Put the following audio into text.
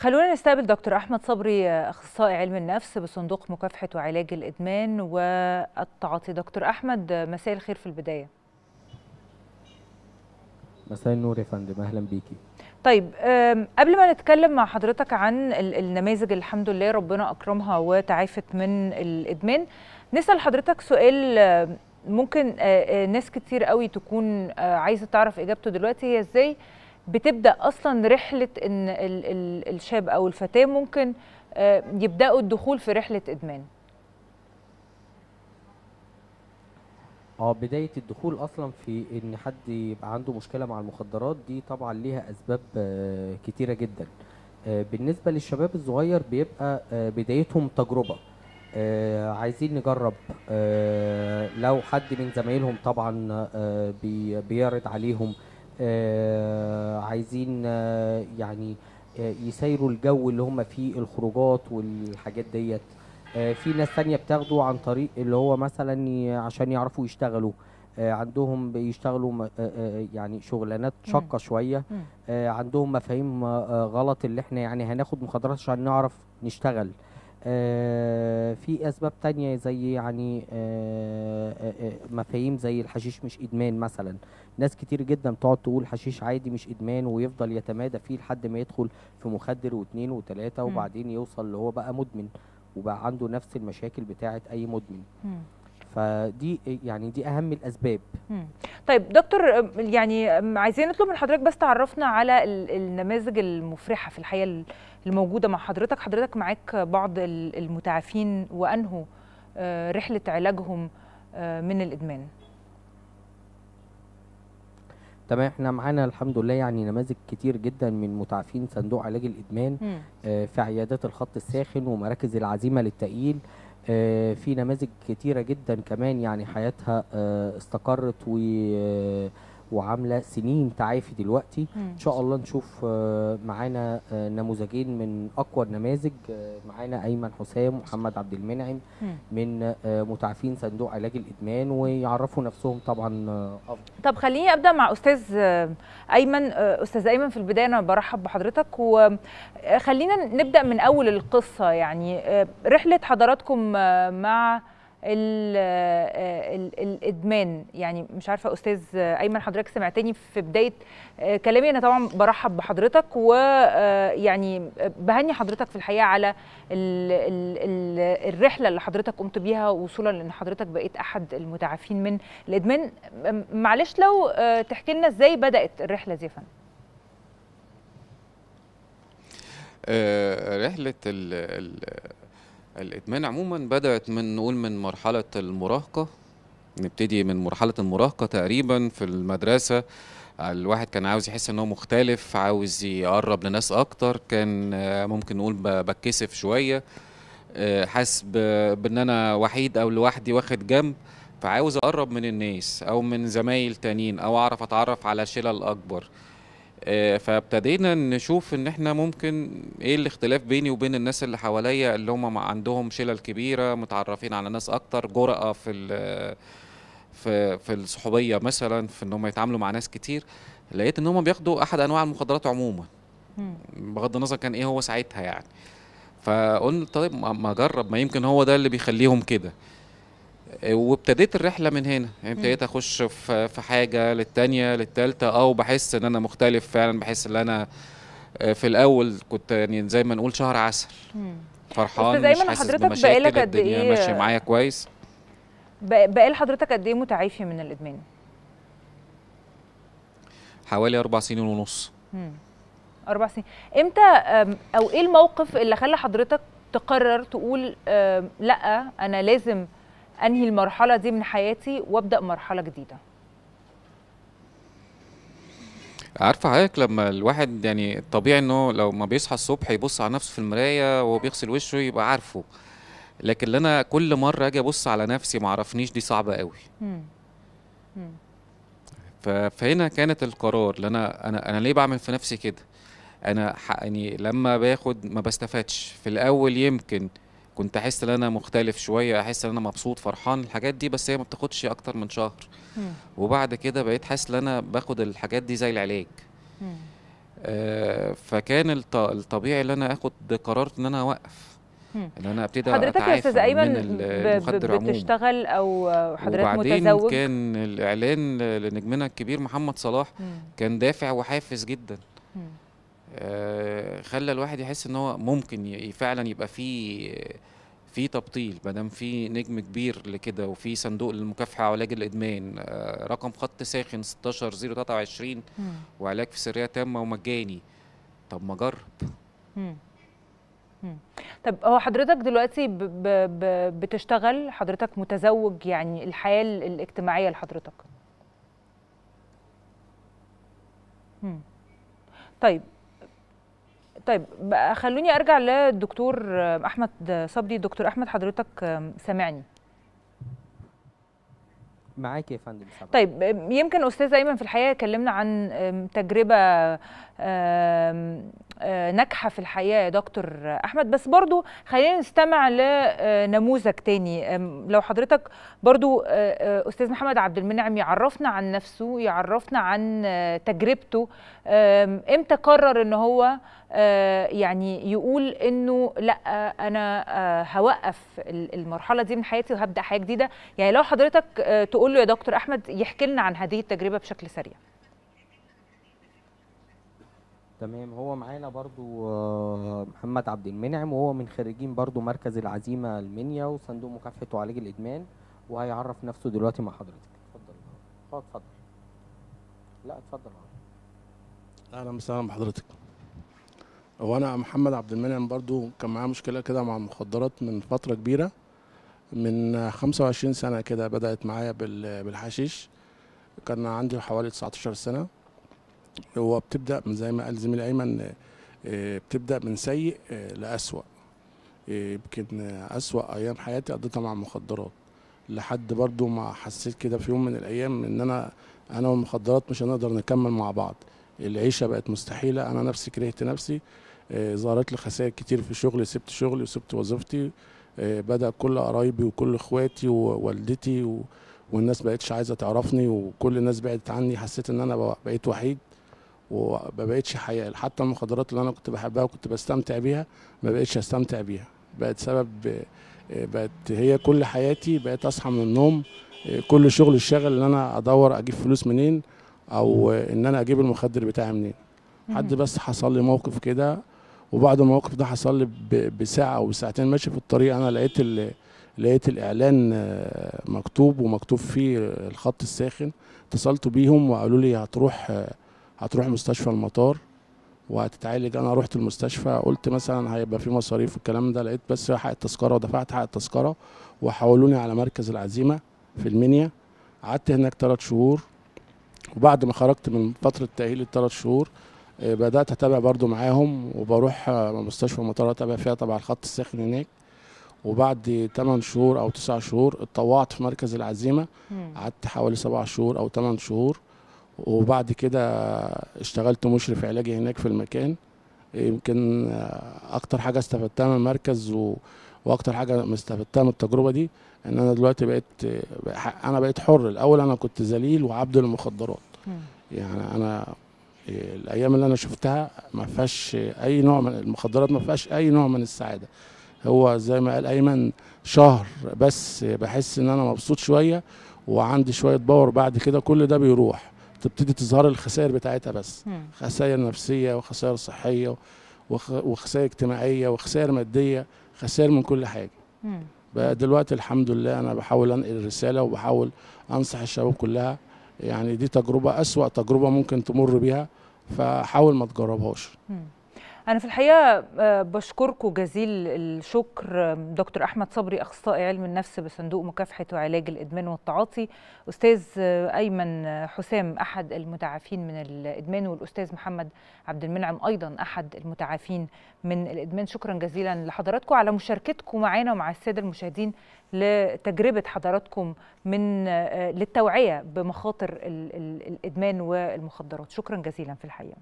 خلونا نستقبل دكتور احمد صبري اخصائي علم النفس بصندوق مكافحه وعلاج الادمان والتعاطي دكتور احمد مساء الخير في البدايه مساء النور يا فندم اهلا بيكي طيب قبل ما نتكلم مع حضرتك عن النماذج اللي الحمد لله ربنا اكرمها وتعافت من الادمان نسال حضرتك سؤال ممكن ناس كتير قوي تكون عايزه تعرف اجابته دلوقتي هي ازاي بتبدا اصلا رحله ان الشاب او الفتاه ممكن آه، يبداوا الدخول في رحله ادمان اه بدايه الدخول اصلا في ان حد يبقى عنده مشكله مع المخدرات دي طبعا ليها اسباب آه، كتيره جدا آه، بالنسبه للشباب الصغير بيبقى بدايتهم تجربه آه عايزين نجرب آه لو حد من زمايلهم طبعا آه بيعرض عليهم آه، عايزين آه، يعني آه، يسيروا الجو اللي هم فيه الخروجات والحاجات ديت في ناس تانية بتاخده عن طريق اللي هو مثلا عشان يعرفوا يشتغلوا عندهم بيشتغلوا يعني شغلانات شاقه شويه عندهم مفاهيم غلط اللي احنا يعني هناخد مخدرات عشان نعرف نشتغل آه، في اسباب تانية زي يعني آه، آه، مفاهيم زي الحشيش مش ادمان مثلا ناس كتير جدا تقعد تقول حشيش عادي مش ادمان ويفضل يتمادى فيه لحد ما يدخل في مخدر واثنين وثلاثة وبعدين يوصل اللي هو بقى مدمن وبقى عنده نفس المشاكل بتاعه اي مدمن فدي يعني دي اهم الاسباب طيب دكتور يعني عايزين نطلب من حضرتك بس تعرفنا على النماذج المفرحه في الحقيقه الموجوده مع حضرتك حضرتك معاك بعض المتعافين وانهوا آه، رحله علاجهم آه، من الادمان تمام احنا معانا الحمد لله يعني نماذج كتير جدا من متعافين صندوق علاج الادمان آه، في عيادات الخط الساخن ومراكز العزيمه للتأييل آه، في نماذج كتيره جدا كمان يعني حياتها آه، استقرت و آه، وعامله سنين تعافي دلوقتي ان شاء الله نشوف آه، معانا آه، نموذجين من اقوى النماذج آه، معانا ايمن حسام ومحمد عبد المنعم من متعافين صندوق علاج الادمان ويعرفوا نفسهم طبعا افضل طب خليني ابدا مع استاذ ايمن استاذ ايمن في البدايه انا برحب بحضرتك وخلينا نبدا من اول القصه يعني رحله حضراتكم مع آه، الادمان يعني مش عارفه استاذ ايمن حضرتك سمعتني في بدايه آه، كلامي انا طبعا برحب بحضرتك ويعني آه، بهني حضرتك في الحقيقه على الرحله اللي حضرتك قمت بيها وصولا لان حضرتك بقيت احد المتعافين من الادمان معلش لو تحكي لنا ازاي بدات الرحله دي يا فندم رحله ال ال الادمان عموما بدات من نقول من مرحله المراهقه نبتدي من مرحله المراهقه تقريبا في المدرسه الواحد كان عاوز يحس ان هو مختلف عاوز يقرب لناس اكتر كان ممكن نقول بتكسف شويه آه، حاسس بان انا وحيد او لوحدي واخد جنب فعاوز اقرب من الناس او من زمايل تانيين او اعرف اتعرف على شلل اكبر آه، فابتدينا نشوف ان احنا ممكن ايه الاختلاف بيني وبين الناس اللي حواليا اللي هم عندهم شلل كبيره متعرفين على ناس اكتر جرأه في في في الصحوبيه مثلا في ان هم يتعاملوا مع ناس كتير لقيت ان هم بياخدوا احد انواع المخدرات عموما بغض النظر كان ايه هو ساعتها يعني فقلت طيب ما اجرب ما يمكن هو ده اللي بيخليهم كده وابتديت الرحله من هنا يعني ابتديت اخش في في حاجه للتانيه للتالته اه وبحس ان انا مختلف فعلا بحس ان انا آه، في الاول كنت يعني زي ما نقول شهر عسل فرحان مش حاسس بمشاكل الدنيا إيه ماشيه معايا كويس بقال حضرتك قد ايه متعافي من الادمان حوالي اربع سنين ونص اربع سنين امتى او ايه الموقف اللي خلى حضرتك تقرر تقول لا انا لازم انهي المرحله دي من حياتي وابدا مرحله جديده عارفه حضرتك لما الواحد يعني طبيعي انه لو ما بيصحى الصبح يبص على نفسه في المرايه وهو بيغسل وشه يبقى عارفه لكن انا كل مره اجي ابص على نفسي ما اعرفنيش دي صعبه قوي فهنا كانت القرار اللي انا انا انا ليه بعمل في نفسي كده انا يعني لما باخد ما بستفادش في الاول يمكن كنت احس ان انا مختلف شويه احس ان انا مبسوط فرحان الحاجات دي بس هي ما بتاخدش اكتر من شهر وبعد كده بقيت حاسس ان انا باخد الحاجات دي زي العلاج آه فكان الط... الطبيعي ان انا اخد قرار ان انا اوقف ان انا ابتدي حضرتك يا استاذ ايمن بتشتغل او حضرتك وبعدين متزوج وبعدين كان الاعلان لنجمنا الكبير محمد صلاح مم. كان دافع وحافز جدا مم. آه، خلى الواحد يحس ان هو ممكن فعلا يبقى في في تبطيل ما دام في نجم كبير لكده وفي صندوق للمكافحه وعلاج الادمان آه، رقم خط ساخن 16023 وعلاج في سريه تامه ومجاني طب ما اجرب طب هو حضرتك دلوقتي ب ب بتشتغل حضرتك متزوج يعني الحياه الاجتماعيه لحضرتك طيب طيب خلوني ارجع للدكتور احمد صبري دكتور احمد حضرتك سامعني معاكي يا فندم طيب يمكن استاذ ايمن في الحقيقه كلمنا عن تجربه آه، ناجحه في الحياه يا دكتور احمد بس برضو خلينا نستمع لنموذج آه، تاني لو حضرتك برضو آه، استاذ محمد عبد المنعم يعرفنا عن نفسه يعرفنا عن تجربته امتى قرر ان هو يعني يقول انه لا انا هوقف المرحله دي من حياتي وهبدا حياه جديده يعني لو حضرتك تقول له يا دكتور احمد يحكي لنا عن هذه التجربه بشكل سريع تمام هو معانا برضو آه، محمد عبد المنعم وهو من خريجين برضو مركز العزيمه المنيا وصندوق مكافحه وعلاج الادمان وهيعرف نفسه دلوقتي مع حضرتك اتفضل اه اتفضل لا اتفضل اهلا وسهلا بحضرتك هو انا محمد عبد المنعم برضو كان معايا مشكله كده مع المخدرات من فتره كبيره من 25 سنه كده بدات معايا بالحشيش كان عندي حوالي 19 سنه هو بتبدا من زي ما قال زميلي ايمن آه، آه، بتبدا من سيء آه، لاسوأ يمكن اسوأ ايام حياتي قضيتها مع المخدرات لحد برضو ما حسيت كده في يوم من الايام ان انا انا والمخدرات مش هنقدر نكمل مع بعض العيشه بقت مستحيله انا نفسي كرهت نفسي ظهرت لي خسائر كتير في شغلي سبت شغلي وسبت وظيفتي بدا كل قرايبي وكل اخواتي ووالدتي والناس بقتش عايزه تعرفني وكل الناس بعدت عني حسيت ان انا بقيت وحيد وما بقتش حياه حتى المخدرات اللي انا كنت بحبها وكنت بستمتع بيها ما بقتش استمتع بيها بقت سبب بقت هي كل حياتي بقيت اصحى من النوم كل شغل الشغل ان انا ادور اجيب فلوس منين او ان انا اجيب المخدر بتاعي منين حد بس حصل لي موقف كده وبعد الموقف ده حصل لي بساعه او بساعتين ماشي في الطريق انا لقيت لقيت الاعلان مكتوب ومكتوب فيه الخط الساخن اتصلت بيهم وقالوا لي هتروح هتروح مستشفى المطار وهتتعالج انا رحت المستشفى قلت مثلا هيبقى في مصاريف والكلام ده لقيت بس حق التذكره ودفعت حق التذكره وحولوني على مركز العزيمه في المنيا قعدت هناك ثلاث شهور وبعد ما خرجت من فتره تاهيل الثلاث شهور آه، بدات اتابع برضو معاهم وبروح آه، مستشفى المطار اتابع فيها طبعا الخط الساخن هناك وبعد 8 شهور او 9 شهور اتطوعت في مركز العزيمه قعدت حوالي 7 شهور او 8 شهور وبعد كده اشتغلت مشرف علاجي هناك في المكان يمكن اكتر حاجه استفدتها من المركز و... واكتر حاجه استفدتها من التجربه دي ان انا دلوقتي بقيت انا بقيت حر الاول انا كنت ذليل وعبد المخدرات يعني انا الايام اللي انا شفتها ما فيهاش اي نوع من المخدرات ما فيهاش اي نوع من السعاده هو زي ما قال ايمن شهر بس بحس ان انا مبسوط شويه وعندي شويه باور بعد كده كل ده بيروح تبتدي تظهر الخسائر بتاعتها بس خسائر نفسيه وخسائر صحيه وخسائر اجتماعيه وخسائر ماديه خسائر من كل حاجه بقى دلوقتي الحمد لله انا بحاول انقل الرساله وبحاول انصح الشباب كلها يعني دي تجربه اسوا تجربه ممكن تمر بيها فحاول ما تجربهاش أنا في الحقيقة آه، بشكركم جزيل الشكر دكتور أحمد صبري أخصائي علم النفس بصندوق مكافحة وعلاج الإدمان والتعاطي أستاذ آه، أيمن آه، حسام أحد المتعافين من الإدمان والأستاذ محمد عبد المنعم أيضا أحد المتعافين من الإدمان شكرا جزيلا لحضراتكم على مشاركتكم معنا ومع السادة المشاهدين لتجربة حضراتكم من للتوعية بمخاطر الإدمان والمخدرات شكرا جزيلا في الحقيقة